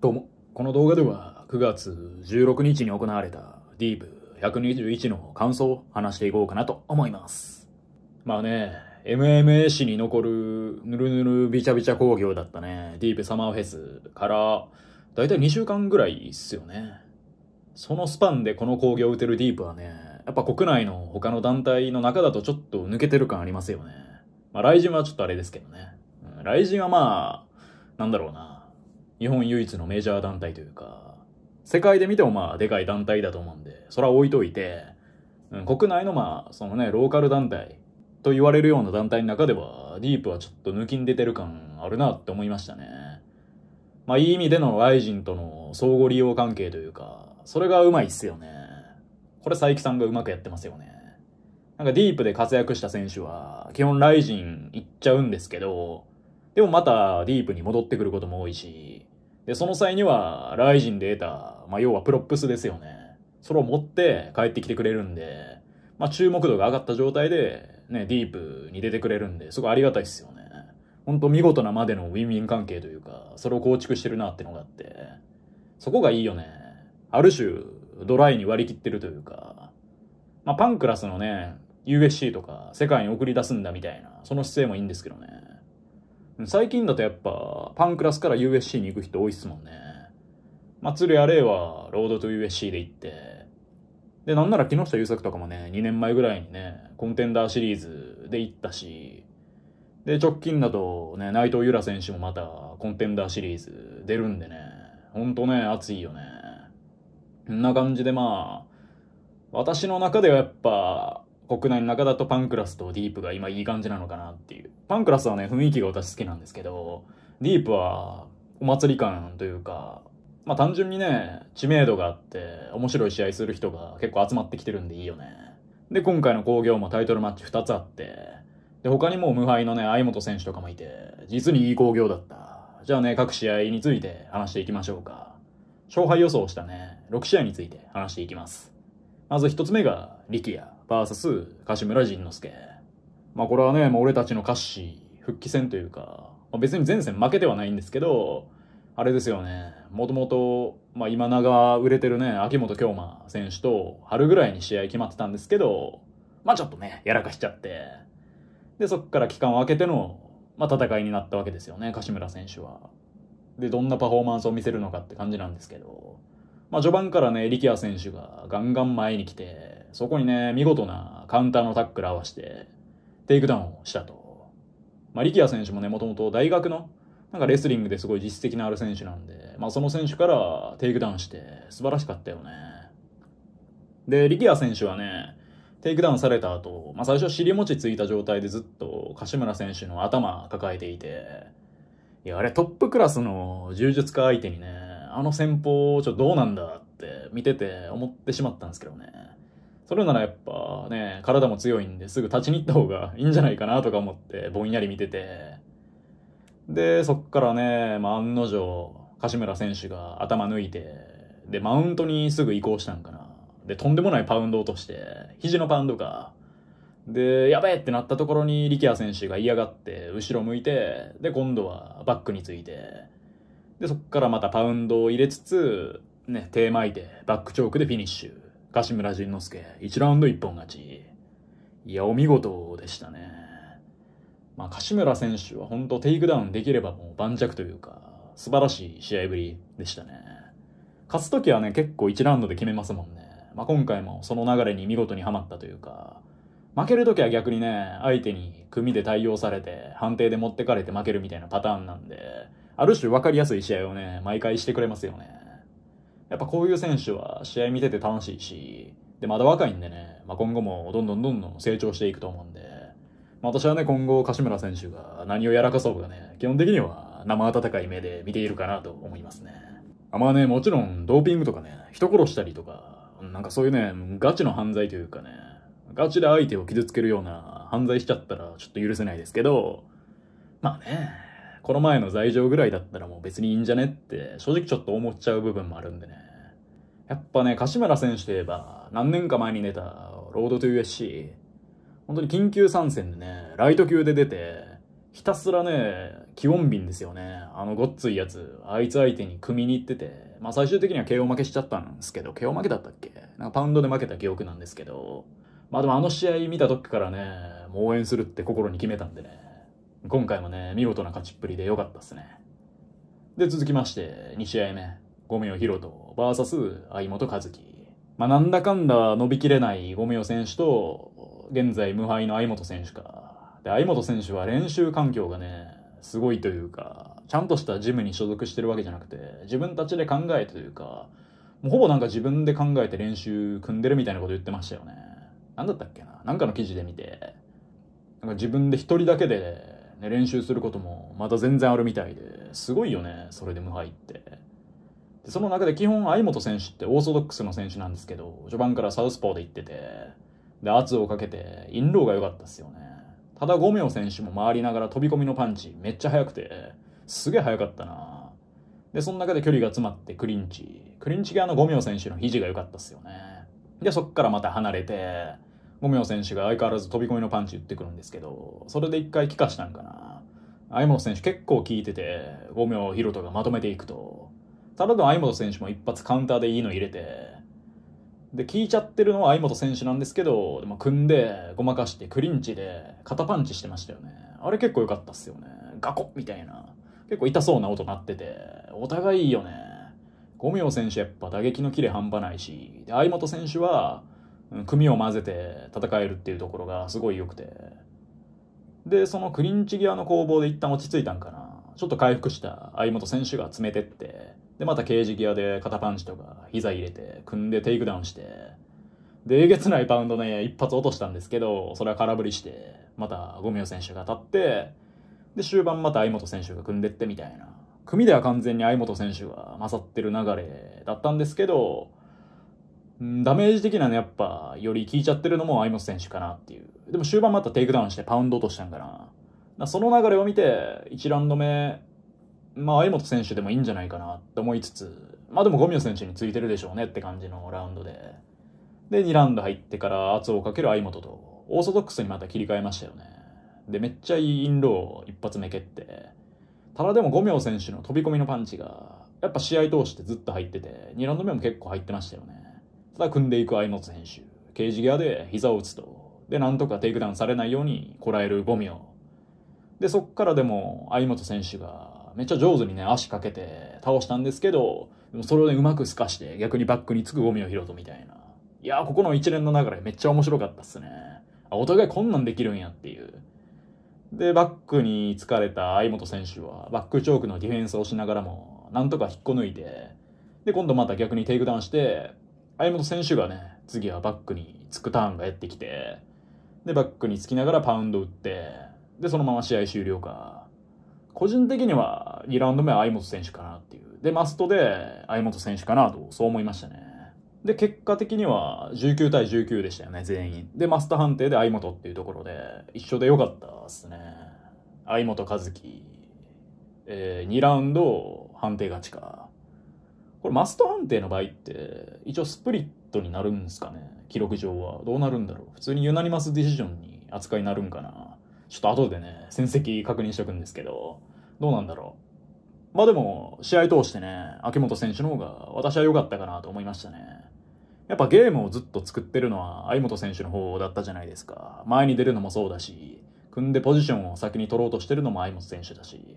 どうも、この動画では9月16日に行われた DEEP121 の感想を話していこうかなと思います。まあね、MMA 史に残るぬるぬるびちゃびちゃ工業だったね、DEEP サマーフェスから、だいたい2週間ぐらいっすよね。そのスパンでこの工業を打てる DEEP はね、やっぱ国内の他の団体の中だとちょっと抜けてる感ありますよね。まあ、雷神はちょっとあれですけどね。うん、雷神はまあ、なんだろうな。日本唯一のメジャー団体というか、世界で見てもまあでかい団体だと思うんで、それは置いといて、うん、国内のまあ、そのね、ローカル団体と言われるような団体の中では、ディープはちょっと抜きん出てる感あるなって思いましたね。まあいい意味でのライジンとの相互利用関係というか、それがうまいっすよね。これ佐伯さんがうまくやってますよね。なんかディープで活躍した選手は、基本ライジン行っちゃうんですけど、でもまたディープに戻ってくることも多いし、で、その際には、ライジンで得た、まあ、要はプロップスですよね。それを持って帰ってきてくれるんで、まあ、注目度が上がった状態で、ね、ディープに出てくれるんで、すごいありがたいっすよね。ほんと見事なまでのウィンウィン関係というか、それを構築してるなってのがあって、そこがいいよね。ある種、ドライに割り切ってるというか、まあ、パンクラスのね、u s c とか世界に送り出すんだみたいな、その姿勢もいいんですけどね。最近だとやっぱ、パンクラスから USC に行く人多いっすもんね。まあ、鶴やれは、ロードと USC で行って、で、なんなら木下優作とかもね、2年前ぐらいにね、コンテンダーシリーズで行ったし、で、直近だとね、内藤由良選手もまた、コンテンダーシリーズ出るんでね、ほんとね、熱いよね。んな感じでまあ、私の中ではやっぱ、国内の中だとパンクラスとディープが今いい感じなのかなっていう。パンクラスはね、雰囲気が私好きなんですけど、ディープはお祭り感というか、まあ単純にね、知名度があって、面白い試合する人が結構集まってきてるんでいいよね。で、今回の興行もタイトルマッチ2つあって、で、他にも無敗のね、相本選手とかもいて、実にいい興行だった。じゃあね、各試合について話していきましょうか。勝敗予想したね、6試合について話していきます。まず1つ目が、力也。VS 柏村仁之助。まあこれはね、もう俺たちの歌詞、復帰戦というか、まあ、別に前線負けてはないんですけど、あれですよね、もともと、まあ今永売れてるね、秋元京馬選手と春ぐらいに試合決まってたんですけど、まあちょっとね、やらかしちゃって、で、そっから期間を空けての、まあ戦いになったわけですよね、柏村選手は。で、どんなパフォーマンスを見せるのかって感じなんですけど、まあ序盤からね、力也選手がガンガン前に来て、そこにね、見事なカウンターのタックル合わせて、テイクダウンをしたと。まあ、力也選手もね、もともと大学の、なんかレスリングですごい実績のある選手なんで、まあ、その選手からテイクダウンして、素晴らしかったよね。で、力也選手はね、テイクダウンされた後、まあ、最初尻餅ついた状態でずっと柏村選手の頭抱えていて、いや、あれトップクラスの柔術家相手にね、あの戦法、ちょっとどうなんだって見てて思ってしまったんですけどね。それならやっぱね、体も強いんですぐ立ちに行った方がいいんじゃないかなとか思って、ぼんやり見てて。で、そっからね、まあ、案の定、柏村選手が頭抜いて、で、マウントにすぐ移行したんかな。で、とんでもないパウンド落として、肘のパウンドか。で、やべえってなったところに力也選手が嫌がって、後ろ向いて、で、今度はバックについて、で、そっからまたパウンドを入れつつ、ね、手巻いて、バックチョークでフィニッシュ。樫村仁之助、1ラウンド1本勝ち。いや、お見事でしたね。まあ、樫村選手は本当テイクダウンできればもう盤石というか、素晴らしい試合ぶりでしたね。勝つときはね、結構1ラウンドで決めますもんね。まあ、今回もその流れに見事にはまったというか、負けるときは逆にね、相手に組で対応されて、判定で持ってかれて負けるみたいなパターンなんで、ある種分かりやすい試合をね、毎回してくれますよね。やっぱこういう選手は試合見てて楽しいし、で、まだ若いんでね、まあ、今後もどんどんどんどん成長していくと思うんで、まあ、私はね、今後、柏村選手が何をやらかそうかね、基本的には生温かい目で見ているかなと思いますね。あまあね、もちろんドーピングとかね、人殺したりとか、なんかそういうね、ガチの犯罪というかね、ガチで相手を傷つけるような犯罪しちゃったらちょっと許せないですけど、まあね、この前の罪状ぐらいだったらもう別にいいんじゃねって正直ちょっと思っちゃう部分もあるんでね。やっぱね、柏村選手といえば何年か前に出たロードトゥ USC。本当に緊急参戦でね、ライト級で出て、ひたすらね、気温瓶ですよね。あのごっついやつ、あいつ相手に組みに行ってて、まあ最終的には KO 負けしちゃったんですけど、KO 負けだったっけなんかパウンドで負けた記憶なんですけど、まあでもあの試合見た時からね、もう応援するって心に決めたんでね。今回もね、見事な勝ちっぷりで良かったっすね。で、続きまして、2試合目、ゴミをヒロト、VS 相本和樹。まあ、なんだかんだ伸びきれないゴミを選手と、現在無敗の相本選手か。で、相本選手は練習環境がね、すごいというか、ちゃんとしたジムに所属してるわけじゃなくて、自分たちで考えというか、もうほぼなんか自分で考えて練習組んでるみたいなこと言ってましたよね。何だったっけななんかの記事で見て、なんか自分で一人だけでね、練習することもまた全然あるみたいで、すごいよね、それで無敗って。で、その中で基本、相本選手ってオーソドックスの選手なんですけど、序盤からサウスポーで行ってて、で、圧をかけて、インローが良かったっすよね。ただ、ゴ名選手も回りながら飛び込みのパンチ、めっちゃ速くて、すげえ速かったなで、その中で距離が詰まってクリンチ。クリンチ側のゴミ選手の肘が良かったっすよね。で、そっからまた離れて、ゴミオ選手が相変わらず飛び込みのパンチ打ってくるんですけど、それで一回帰化したんかな。相本選手結構効いてて、五秒ヒロトがまとめていくと。ただの相本選手も一発カウンターでいいの入れて、で、効いちゃってるのは相本選手なんですけど、でも組んで、ごまかして、クリンチで、肩パンチしてましたよね。あれ結構良かったっすよね。ガコッみたいな。結構痛そうな音鳴ってて、お互いいいよね。五秒選手やっぱ打撃のキレ半端ないし、で、相本選手は、組を混ぜて戦えるっていうところがすごい良くて。で、そのクリンチ際の攻防で一旦落ち着いたんかな。ちょっと回復した相本選手が詰めてって、で、またケージ際で肩パンチとか膝入れて、組んでテイクダウンして、で、えげつないパウンドね、一発落としたんですけど、それは空振りして、またゴミオ選手が当たって、で、終盤また相本選手が組んでってみたいな。組では完全に相本選手が勝ってる流れだったんですけど、ダメージ的なね、やっぱ、より効いちゃってるのもアイモス選手かなっていう。でも終盤またテイクダウンしてパウンド落としたんかな。その流れを見て、1ラウンド目、まあ、相本選手でもいいんじゃないかなって思いつつ、まあでもゴミオ選手についてるでしょうねって感じのラウンドで。で、2ラウンド入ってから圧をかける相本と、オーソドックスにまた切り替えましたよね。で、めっちゃいいインロー一発目蹴って、ただでもゴミオ選手の飛び込みのパンチが、やっぱ試合通してずっと入ってて、2ラウンド目も結構入ってましたよね。ただ組んでいく相本選手、刑事際で膝を打つと。で、なんとかテイクダウンされないようにこらえるゴミを。で、そっからでも相本選手がめっちゃ上手にね、足かけて倒したんですけど、でもそれをね、うまく透かして逆にバックにつくゴミを拾うとみたいな。いやー、ここの一連の流れめっちゃ面白かったっすね。あ、お互いこんなんできるんやっていう。で、バックに疲れた相本選手は、バックチョークのディフェンスをしながらも、なんとか引っこ抜いて、で、今度また逆にテイクダウンして、相本選手がね、次はバックにつくターンがやってきて、で、バックにつきながらパウンド打って、で、そのまま試合終了か。個人的には2ラウンド目は相本選手かなっていう。で、マストで相本選手かなと、そう思いましたね。で、結果的には19対19でしたよね、全員。で、マスト判定で相本っていうところで、一緒でよかったっすね。相本和樹、えー、2ラウンド判定勝ちか。これマスト判定の場合って、一応スプリットになるんですかね記録上は。どうなるんだろう普通にユナニマスディシジョンに扱いになるんかなちょっと後でね、戦績確認しとくんですけど、どうなんだろう。まあでも、試合通してね、秋元選手の方が私は良かったかなと思いましたね。やっぱゲームをずっと作ってるのは相本選手の方だったじゃないですか。前に出るのもそうだし、組んでポジションを先に取ろうとしてるのも相本選手だし。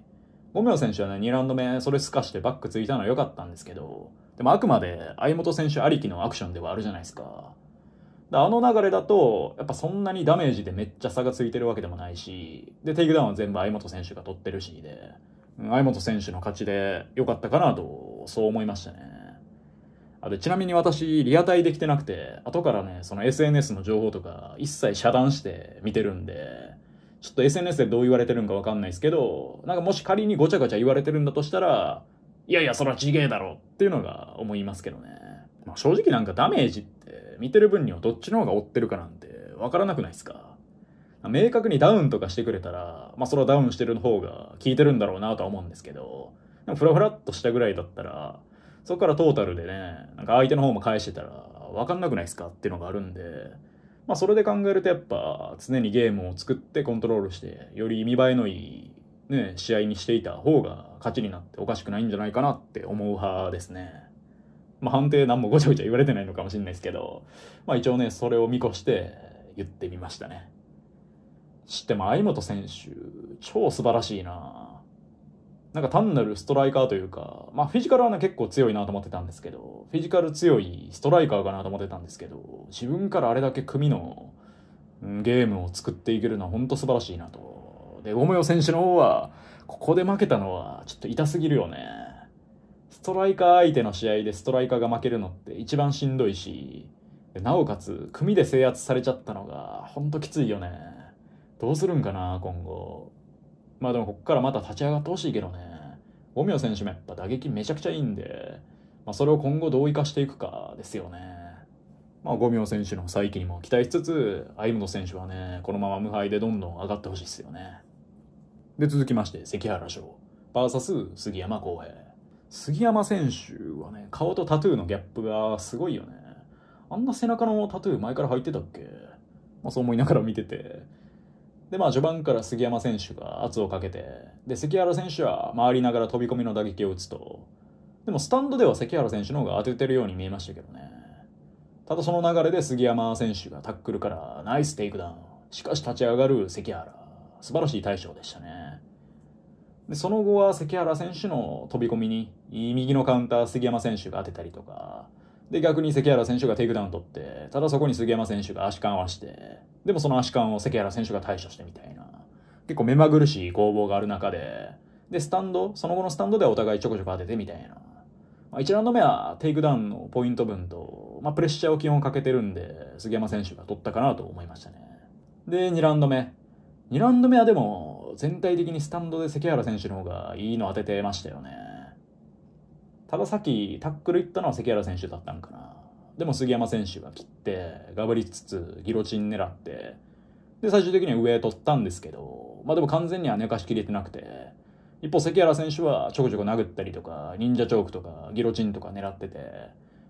ゴ名選手はね、2ラウンド目、それすかしてバックついたのは良かったんですけど、でもあくまで相本選手ありきのアクションではあるじゃないですか。あの流れだと、やっぱそんなにダメージでめっちゃ差がついてるわけでもないし、で、テイクダウンは全部相本選手が取ってるしで、相本選手の勝ちで良かったかなと、そう思いましたね。あで、ちなみに私、リアタイできてなくて、後からね、その SNS の情報とか一切遮断して見てるんで、ちょっと SNS でどう言われてるんかわかんないですけど、なんかもし仮にごちゃごちゃ言われてるんだとしたら、いやいや、そらちげえだろうっていうのが思いますけどね。まあ、正直なんかダメージって見てる分にはどっちの方が追ってるかなんてわからなくないですか。明確にダウンとかしてくれたら、まあそれはダウンしてる方が効いてるんだろうなとは思うんですけど、でもフラフラっとしたぐらいだったら、そこからトータルでね、なんか相手の方も返してたら、わかんなくないですかっていうのがあるんで、まあ、それで考えるとやっぱ常にゲームを作ってコントロールしてより見栄えのいい、ね、試合にしていた方が勝ちになっておかしくないんじゃないかなって思う派ですね。まあ、判定何もごちゃごちゃ言われてないのかもしれないですけど、まあ、一応ねそれを見越して言ってみましたね。知っても相本選手超素晴らしいななんか単なるストライカーというか、まあフィジカルはね結構強いなと思ってたんですけど、フィジカル強いストライカーかなと思ってたんですけど、自分からあれだけ組のゲームを作っていけるのは本当素晴らしいなと。で、ゴムヨ選手の方は、ここで負けたのはちょっと痛すぎるよね。ストライカー相手の試合でストライカーが負けるのって一番しんどいし、なおかつ組で制圧されちゃったのが本当きついよね。どうするんかな、今後。まあでもこっからまた立ち上がってほしいけどね。ゴミオ選手もやっぱ打撃めちゃくちゃいいんで、まあ、それを今後どう生かしていくかですよね。まあ、ゴミオ選手の再起にも期待しつつ、アイムド選手はね、このまま無敗でどんどん上がってほしいですよね。で、続きまして、関原翔、VS 杉山浩平。杉山選手はね、顔とタトゥーのギャップがすごいよね。あんな背中のタトゥー前から入ってたっけまあ、そう思いながら見てて、で、まあ、序盤から杉山選手が圧をかけて、で、関原選手は回りながら飛び込みの打撃を打つと、でもスタンドでは関原選手の方が当ててるように見えましたけどね。ただその流れで杉山選手がタックルからナイステイクダウン。しかし立ち上がる関原。素晴らしい対象でしたね。で、その後は関原選手の飛び込みに、右のカウンター杉山選手が当てたりとか、で、逆に関原選手がテイクダウン取って、ただそこに杉山選手が足換わして、でもその足換を関原選手が対処してみたいな。結構目まぐるしい攻防がある中で、で、スタンド、その後のスタンドではお互いちょこちょこ当ててみたいな。まあ、1ラウンド目はテイクダウンのポイント分と、まあ、プレッシャーを基本かけてるんで、杉山選手が取ったかなと思いましたね。で、2ラウンド目。2ラウンド目はでも、全体的にスタンドで関原選手の方がいいの当ててましたよね。たださっきタックルいったのは関原選手だったんかな。でも杉山選手が切って、がぶりつつ、ギロチン狙って、で、最終的には上取ったんですけど、まあでも完全には寝かしきれてなくて、一方関原選手はちょこちょこ殴ったりとか、忍者チョークとか、ギロチンとか狙ってて、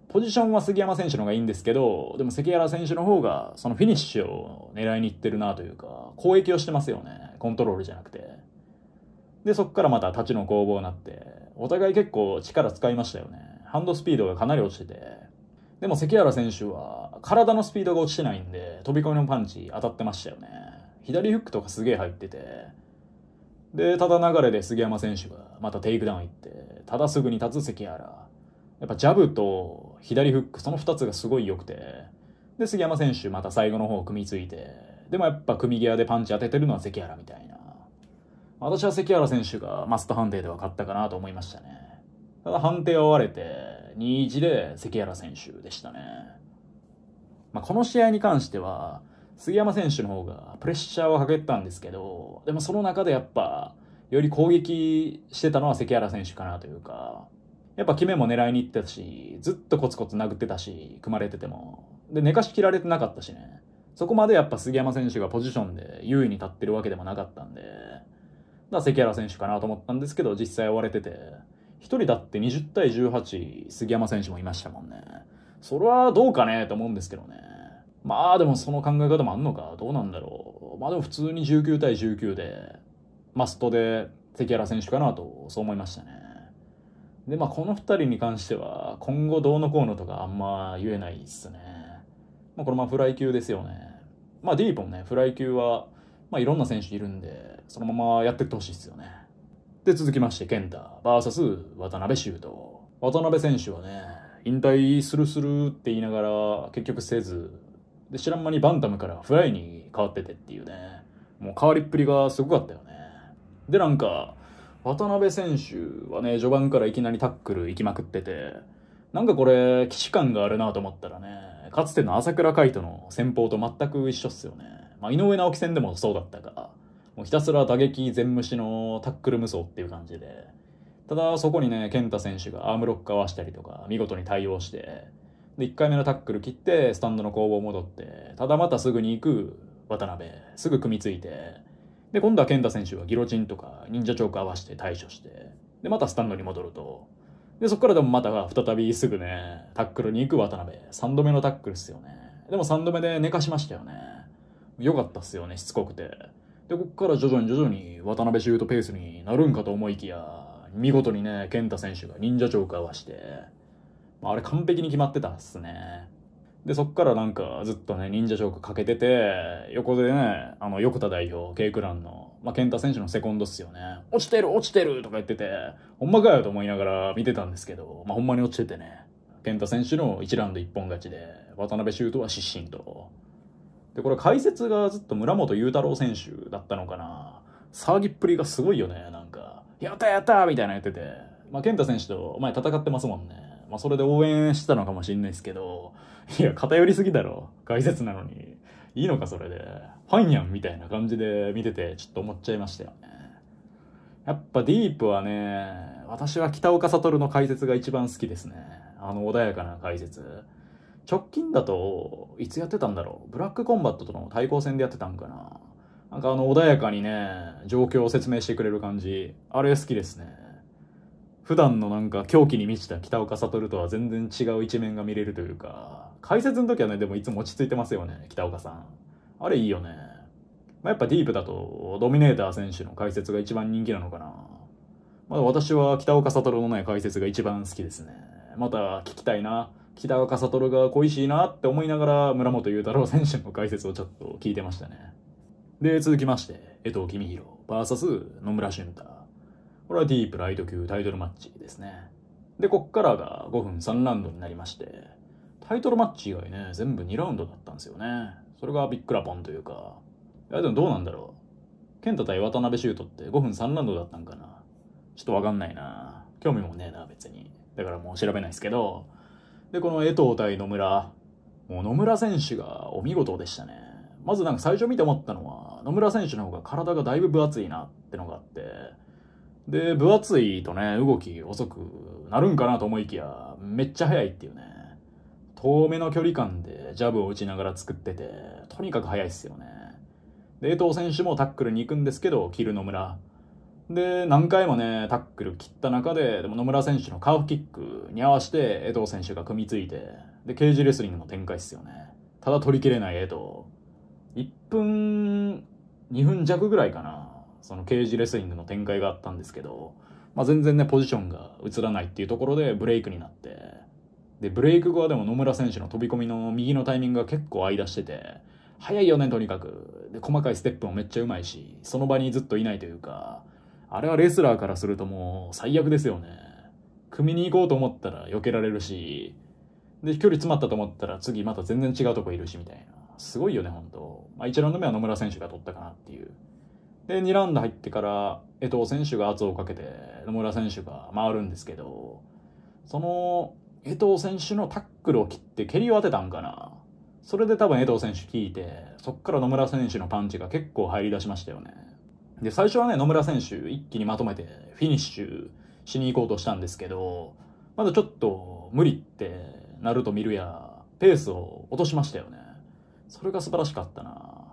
ポジションは杉山選手の方がいいんですけど、でも関原選手の方が、そのフィニッシュを狙いに行ってるなというか、攻撃をしてますよね。コントロールじゃなくて。で、そこからまた立ちの攻防になって、お互い結構力使いましたよね。ハンドスピードがかなり落ちてて。でも関原選手は体のスピードが落ちてないんで、飛び込みのパンチ当たってましたよね。左フックとかすげえ入ってて。で、ただ流れで杉山選手がまたテイクダウン行って、ただすぐに立つ関原。やっぱジャブと左フック、その2つがすごい良くて。で、杉山選手また最後の方組みついて。でもやっぱ組み際でパンチ当ててるのは関原みたいな。私は関原選手がマスト判定では勝ったかなと思いましたね。ただ判定は割れて、2-1で関原選手でしたね。まあ、この試合に関しては、杉山選手の方がプレッシャーはかけたんですけど、でもその中でやっぱ、より攻撃してたのは関原選手かなというか、やっぱ決めも狙いに行ってたし、ずっとコツコツ殴ってたし、組まれてても。で、寝かしきられてなかったしね。そこまでやっぱ杉山選手がポジションで優位に立ってるわけでもなかったんで、が関原選手かなと思ったんですけど、実際追われてて、1人だって20対18、杉山選手もいましたもんね。それはどうかねと思うんですけどね。まあでもその考え方もあんのか、どうなんだろう。まあでも普通に19対19で、マストで関原選手かなと、そう思いましたね。で、まあこの2人に関しては、今後どうのこうのとかあんま言えないっすね。まあこれまあフライ級ですよね。まあディーポンね、フライ級はまあ、いろんな選手いるんで、そのままやってってほしいですよね。で、続きまして、ケンタ、VS 渡辺修斗。渡辺選手はね、引退するするって言いながら、結局せず、で、知らん間にバンタムからフライに変わっててっていうね、もう変わりっぷりがすごかったよね。で、なんか、渡辺選手はね、序盤からいきなりタックル行きまくってて、なんかこれ、既視感があるなと思ったらね、かつての朝倉海斗の戦法と全く一緒っすよね。まあ、井上直樹戦でもそうだったが、もうひたすら打撃全無視のタックル無双っていう感じで、ただそこにね、健太選手がアームロック合わしたりとか、見事に対応して、で、1回目のタックル切って、スタンドの攻防戻って、ただまたすぐに行く渡辺、すぐ組みついて、で、今度は健太選手はギロチンとか忍者チョーク合わせて対処して、で、またスタンドに戻ると、で、そこからでもまた再びすぐね、タックルに行く渡辺、3度目のタックルっすよね。でも3度目で寝かしましたよね。良かったっすよね、しつこくて。で、こっから徐々に徐々に渡辺修斗ペースになるんかと思いきや、見事にね、健太選手が忍者チョーク合わして、あれ完璧に決まってたっすね。で、そっからなんかずっとね、忍者チョークかけてて、横でね、あの、横田代表、ケイクランの、まあ、健太選手のセコンドっすよね。落ちてる落ちてるとか言ってて、ほんまかよと思いながら見てたんですけど、まあ、ほんまに落ちててね。健太選手の1ラウンド一本勝ちで、渡辺修斗は失神と。で、これ解説がずっと村本裕太郎選手だったのかな。騒ぎっぷりがすごいよね、なんか。やったやったみたいな言ってて。まあ、健太選手と前戦ってますもんね。まあ、それで応援してたのかもしんないですけど。いや、偏りすぎだろ。解説なのに。いいのか、それで。ファンやんみたいな感じで見てて、ちょっと思っちゃいましたよね。やっぱディープはね、私は北岡悟の解説が一番好きですね。あの穏やかな解説。直近だと、いつやってたんだろう。ブラックコンバットとの対抗戦でやってたんかな。なんかあの、穏やかにね、状況を説明してくれる感じ。あれ好きですね。普段のなんか狂気に満ちた北岡悟とは全然違う一面が見れるというか、解説の時はね、でもいつも落ち着いてますよね、北岡さん。あれいいよね。まあ、やっぱディープだと、ドミネーター選手の解説が一番人気なのかな。まだ私は北岡悟のね、解説が一番好きですね。また聞きたいな。北岡悟が恋しいなって思いながら村本裕太郎選手の解説をちょっと聞いてましたね。で、続きまして、江藤公宏 VS 野村俊太。これはディープライト級タイトルマッチですね。で、こっからが5分3ラウンドになりまして、タイトルマッチ以外ね、全部2ラウンドだったんですよね。それがビックラポンというか。いや、でもどうなんだろう。健太対渡辺修斗って5分3ラウンドだったんかな。ちょっとわかんないな。興味もねえな、別に。だからもう調べないですけど、で、この江藤対野村。もう野村選手がお見事でしたね。まずなんか最初見て思ったのは、野村選手の方が体がだいぶ分厚いなってのがあって、で、分厚いとね、動き遅くなるんかなと思いきや、めっちゃ速いっていうね。遠目の距離感でジャブを打ちながら作ってて、とにかく速いっすよね。で、江藤選手もタックルに行くんですけど、キル野村。で、何回もね、タックル切った中で、でも野村選手のカーフキックに合わせて、江藤選手が組みついて、で、ケージレスリングの展開っすよね。ただ取りきれない江藤。1分、2分弱ぐらいかな。そのケージレスリングの展開があったんですけど、まあ、全然ね、ポジションが映らないっていうところでブレイクになって、で、ブレイク後はでも野村選手の飛び込みの右のタイミングが結構間してて、早いよね、とにかく。で、細かいステップもめっちゃうまいし、その場にずっといないというか、あれはレスラーからするともう最悪ですよね。組に行こうと思ったら避けられるし、で、飛距離詰まったと思ったら次また全然違うとこいるしみたいな。すごいよね、本当まあ、1ラウンド目は野村選手が取ったかなっていう。で、2ラウンド入ってから、江藤選手が圧をかけて、野村選手が回るんですけど、その、江藤選手のタックルを切って蹴りを当てたんかな。それで多分江藤選手聞いて、そっから野村選手のパンチが結構入り出しましたよね。で、最初はね、野村選手、一気にまとめてフィニッシュしに行こうとしたんですけど、まだちょっと無理ってなると見るや、ペースを落としましたよね。それが素晴らしかったな。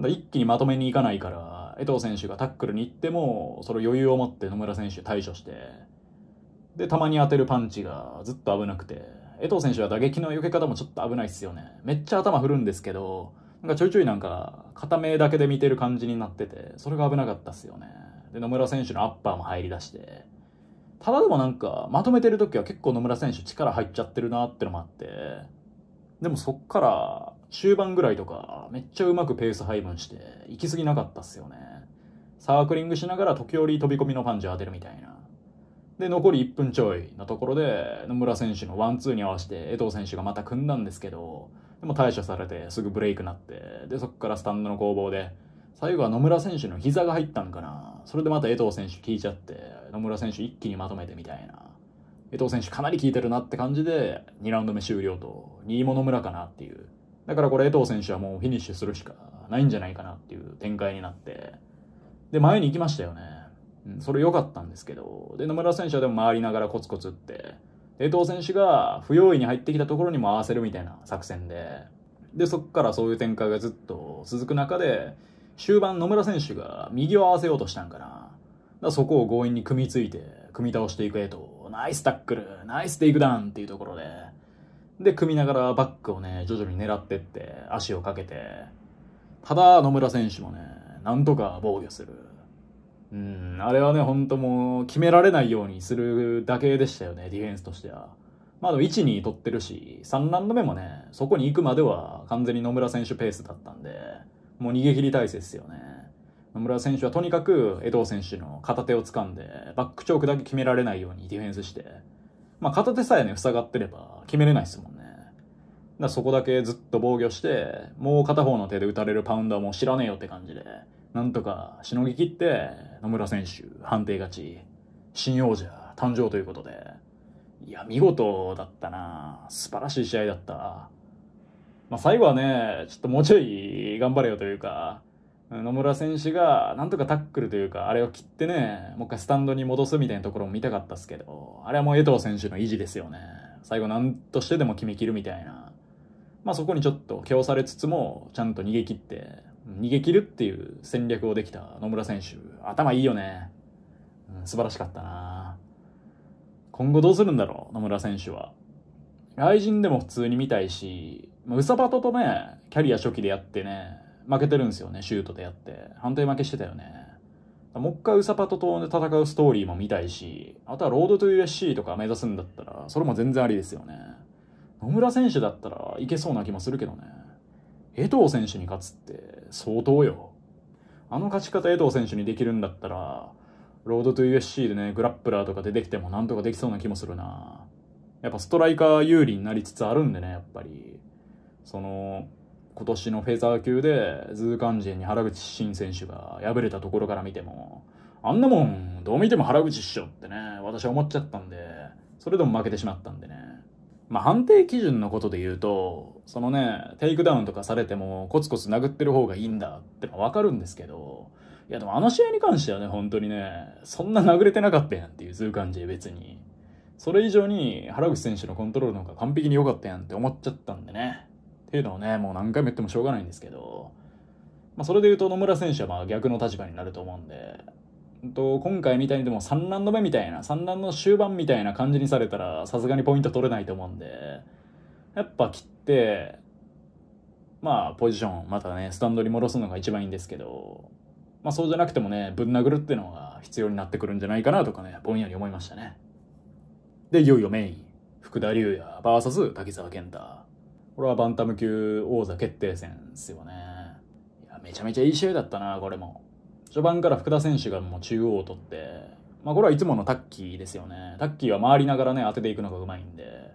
だ一気にまとめに行かないから、江藤選手がタックルに行っても、その余裕を持って野村選手対処して、で、たまに当てるパンチがずっと危なくて、江藤選手は打撃の避け方もちょっと危ないっすよね。めっちゃ頭振るんですけど、なんかちょいちょいなんか、片目だけで見てる感じになってて、それが危なかったっすよね。で、野村選手のアッパーも入り出して、ただでもなんか、まとめてる時は結構野村選手力入っちゃってるなってのもあって、でもそっから、終盤ぐらいとか、めっちゃうまくペース配分して、行き過ぎなかったっすよね。サークリングしながら時折飛び込みのパンチを当てるみたいな。で、残り1分ちょいのところで、野村選手のワンツーに合わせて江藤選手がまた組んだんですけど、でも対処されて、すぐブレイクなって、で、そこからスタンドの攻防で、最後は野村選手の膝が入ったんかな。それでまた江藤選手聞いちゃって、野村選手一気にまとめてみたいな。江藤選手かなり効いてるなって感じで、2ラウンド目終了と、2位も野村かなっていう。だからこれ江藤選手はもうフィニッシュするしかないんじゃないかなっていう展開になって。で、前に行きましたよね。うん、それ良かったんですけど、で、野村選手はでも回りながらコツコツって、江藤選手が不用意に入ってきたところにも合わせるみたいな作戦で、で、そこからそういう展開がずっと続く中で、終盤野村選手が右を合わせようとしたんかな。だそこを強引に組みついて、組み倒していくえと、ナイスタックル、ナイステイクダウンっていうところで、で、組みながらバックをね、徐々に狙ってって、足をかけて、ただ野村選手もね、なんとか防御する。うん、あれはね、ほんともう、決められないようにするだけでしたよね、ディフェンスとしては。まあでも1、2取ってるし、3ラウンド目もね、そこに行くまでは完全に野村選手ペースだったんで、もう逃げ切り体制ですよね。野村選手はとにかく江藤選手の片手を掴んで、バックチョークだけ決められないようにディフェンスして、まあ片手さえね、塞がってれば決めれないですもんね。だそこだけずっと防御して、もう片方の手で打たれるパウンダーも知らねえよって感じで、なんとかしのぎきって野村選手判定勝ち新王者誕生ということでいや見事だったな素晴らしい試合だった、まあ、最後はねちょっともうちょい頑張れよというか野村選手がなんとかタックルというかあれを切ってねもう一回スタンドに戻すみたいなところも見たかったっすけどあれはもう江藤選手の意地ですよね最後何としてでも決めきるみたいなまあそこにちょっと強されつつもちゃんと逃げ切って逃げ切るっていう戦略をできた野村選手、頭いいよね。うん、素晴らしかったな。今後どうするんだろう、野村選手は。外人でも普通に見たいし、まあ、ウサパトとね、キャリア初期でやってね、負けてるんですよね、シュートでやって。判定負けしてたよね。もう一回ウサパトと戦うストーリーも見たいし、あとはロードトゥ USC とか目指すんだったら、それも全然ありですよね。野村選手だったらいけそうな気もするけどね。江藤選手に勝つって相当よ。あの勝ち方江藤選手にできるんだったら、ロードトゥ USC でね、グラップラーとか出てきてもなんとかできそうな気もするな。やっぱストライカー有利になりつつあるんでね、やっぱり。その、今年のフェザー級で、ズーカンジェに原口新選手が敗れたところから見ても、あんなもん、どう見ても原口師匠ってね、私は思っちゃったんで、それでも負けてしまったんでね。まあ、判定基準のことで言うと、そのね、テイクダウンとかされても、コツコツ殴ってる方がいいんだってのはわかるんですけど、いやでもあの試合に関してはね、本当にね、そんな殴れてなかったやんっていう、そういう感じ、別に。それ以上に原口選手のコントロールの方が完璧に良かったやんって思っちゃったんでね。っていうのをね、もう何回も言ってもしょうがないんですけど、まあ、それで言うと野村選手はまあ逆の立場になると思うんで、と、今回みたいにでも3ラウンド目みたいな、3ラウンド終盤みたいな感じにされたら、さすがにポイント取れないと思うんで、やっぱ切って、まあ、ポジション、またね、スタンドに戻すのが一番いいんですけど、まあ、そうじゃなくてもね、ぶん殴るっていうのが必要になってくるんじゃないかなとかね、ぼんやり思いましたね。で、いよいよメイン。福田竜也 VS 滝沢健太。これはバンタム級王座決定戦ですよね。いや、めちゃめちゃいい試合だったな、これも。序盤から福田選手がもう中央を取って、まあ、これはいつものタッキーですよね。タッキーは回りながらね、当てていくのがうまいんで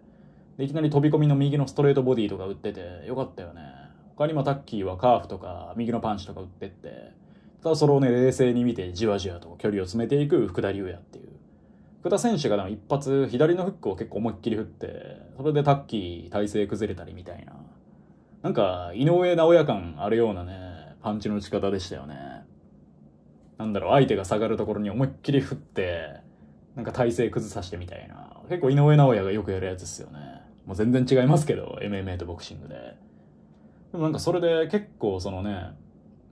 で、いきなり飛び込みの右のストレートボディとか打ってて、よかったよね。他にもタッキーはカーフとか、右のパンチとか打ってって、ただそれをね、冷静に見て、じわじわと距離を詰めていく福田竜也っていう。福田選手が一発、左のフックを結構思いっきり振って、それでタッキー、体勢崩れたりみたいな。なんか、井上直也感あるようなね、パンチの打ち方でしたよね。なんだろう、相手が下がるところに思いっきり振って、なんか体勢崩さしてみたいな。結構井上尚弥がよくやるやつですよね。もう全然違いますけど、MMA とボクシングで。でもなんかそれで結構そのね、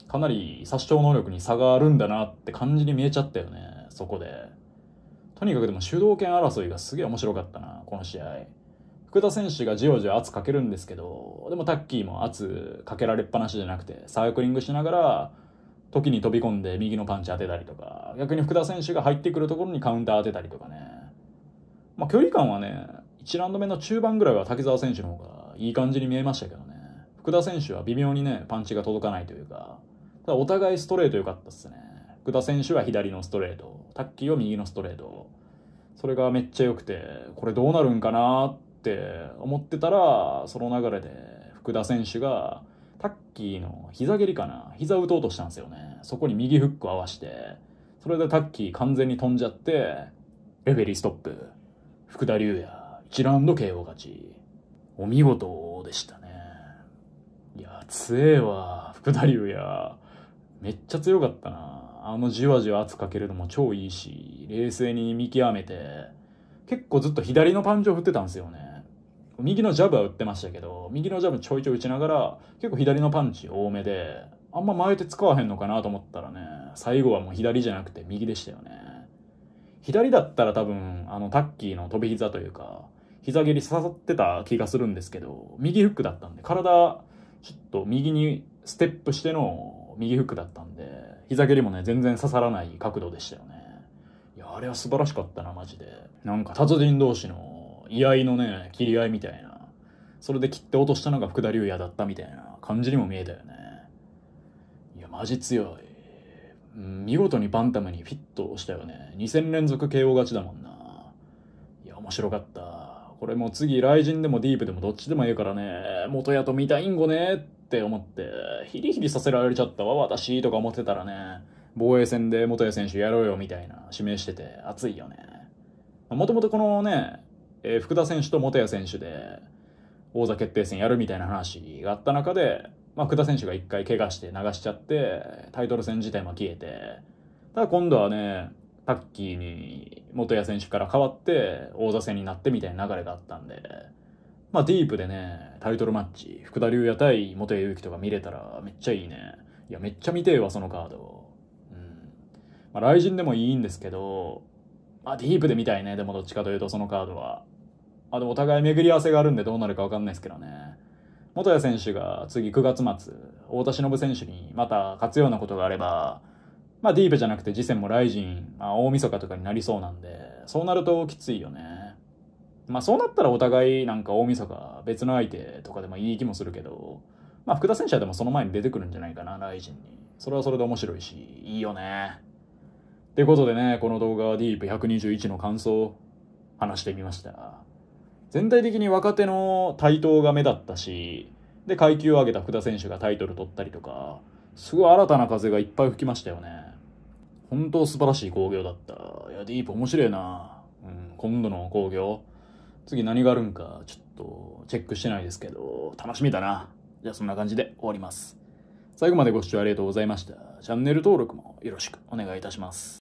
かなり殺傷能力に差があるんだなって感じに見えちゃったよね、そこで。とにかくでも主導権争いがすげえ面白かったな、この試合。福田選手がじわじわ圧かけるんですけど、でもタッキーも圧かけられっぱなしじゃなくて、サークリングしながら、時に飛び込んで右のパンチ当てたりとか、逆に福田選手が入ってくるところにカウンター当てたりとかね。まあ、距離感はね、1ラウンド目の中盤ぐらいは滝沢選手の方がいい感じに見えましたけどね。福田選手は微妙にね、パンチが届かないというか、ただお互いストレート良かったっすね。福田選手は左のストレート、タッキーは右のストレート。それがめっちゃ良くて、これどうなるんかなって思ってたら、その流れで福田選手が、タッキーの膝蹴りかな膝打とうとしたんですよね。そこに右フック合わして、それでタッキー完全に飛んじゃって、レフェリーストップ、福田竜也、一ラウンド KO 勝ち。お見事でしたね。いや、強えわ、福田竜也。めっちゃ強かったな。あのじわじわ圧かけるのも超いいし、冷静に見極めて、結構ずっと左のパンチを振ってたんですよね。右のジャブは打ってましたけど、右のジャブちょいちょい打ちながら、結構左のパンチ多めで、あんま前手使わへんのかなと思ったらね、最後はもう左じゃなくて右でしたよね。左だったら多分、あの、タッキーの飛び膝というか、膝蹴り刺さってた気がするんですけど、右フックだったんで、体、ちょっと右にステップしての右フックだったんで、膝蹴りもね、全然刺さらない角度でしたよね。いや、あれは素晴らしかったな、マジで。なんか達人同士の居合のね、切り合いみたいな。それで切って落としたのが福田竜也だったみたいな感じにも見えたよね。いや、マジ強い。見事にバンタムにフィットしたよね。2戦連続 KO 勝ちだもんな。いや、面白かった。これもう次、雷神でもディープでもどっちでもいいからね、元やと見たいんごねって思って、ヒリヒリさせられちゃったわ、私とか思ってたらね、防衛戦で元谷選手やろうよみたいな指名してて熱いよね。もともとこのね、えー、福田選手と元谷選手で王座決定戦やるみたいな話があった中で、まあ、福田選手が1回怪我して流しちゃってタイトル戦自体も消えてただ今度はねタッキーに元谷選手から代わって王座戦になってみたいな流れがあったんで、まあ、ディープでねタイトルマッチ福田竜也対元谷勇輝とか見れたらめっちゃいいねいやめっちゃ見てえわそのカード、うんまあ、雷神でもいいんですけどまあ、ディープで見たいね。でもどっちかというと、そのカードは。あ、でもお互い巡り合わせがあるんでどうなるかわかんないですけどね。元谷選手が次9月末、太田忍選手にまた勝つようなことがあれば、まあディープじゃなくて次戦もライジン、まあ大晦日とかになりそうなんで、そうなるときついよね。まあそうなったらお互いなんか大晦日別の相手とかでもいい気もするけど、まあ福田選手はでもその前に出てくるんじゃないかな、ライジンに。それはそれで面白いし、いいよね。ってことでね、この動画はディープ121の感想を話してみました。全体的に若手の台頭が目立ったし、で、階級を上げた福田選手がタイトル取ったりとか、すごい新たな風がいっぱい吹きましたよね。本当素晴らしい興行だった。いや、ディープ面白いな。うん、今度の興行。次何があるんか、ちょっとチェックしてないですけど、楽しみだな。じゃあそんな感じで終わります。最後までご視聴ありがとうございました。チャンネル登録もよろしくお願いいたします。